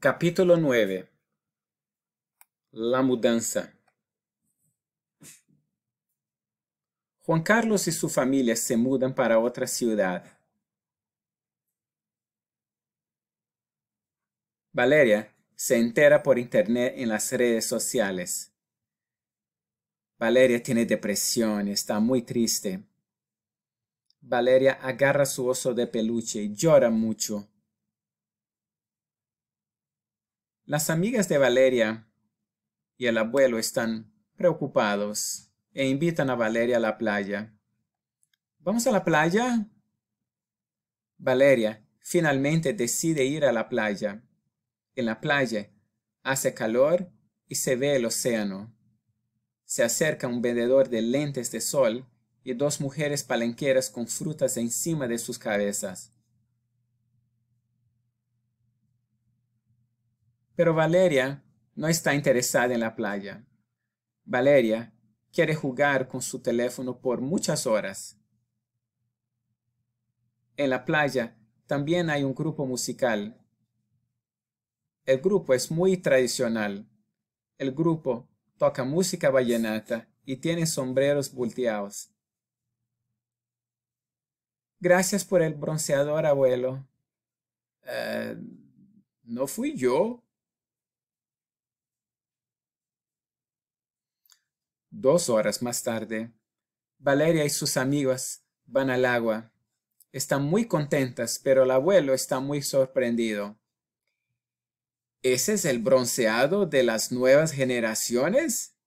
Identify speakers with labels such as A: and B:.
A: Capítulo 9 La mudanza Juan Carlos y su familia se mudan para otra ciudad. Valeria se entera por internet en las redes sociales. Valeria tiene depresión y está muy triste. Valeria agarra su oso de peluche y llora mucho. Las amigas de Valeria y el abuelo están preocupados e invitan a Valeria a la playa. ¿Vamos a la playa? Valeria finalmente decide ir a la playa. En la playa hace calor y se ve el océano. Se acerca un vendedor de lentes de sol y dos mujeres palenqueras con frutas encima de sus cabezas. Pero Valeria no está interesada en la playa. Valeria quiere jugar con su teléfono por muchas horas. En la playa también hay un grupo musical. El grupo es muy tradicional. El grupo toca música vallenata y tiene sombreros volteados. Gracias por el bronceador, abuelo. Eh, no fui yo, Dos horas más tarde, Valeria y sus amigas van al agua. Están muy contentas, pero el abuelo está muy sorprendido. ¿Ese es el bronceado de las nuevas generaciones?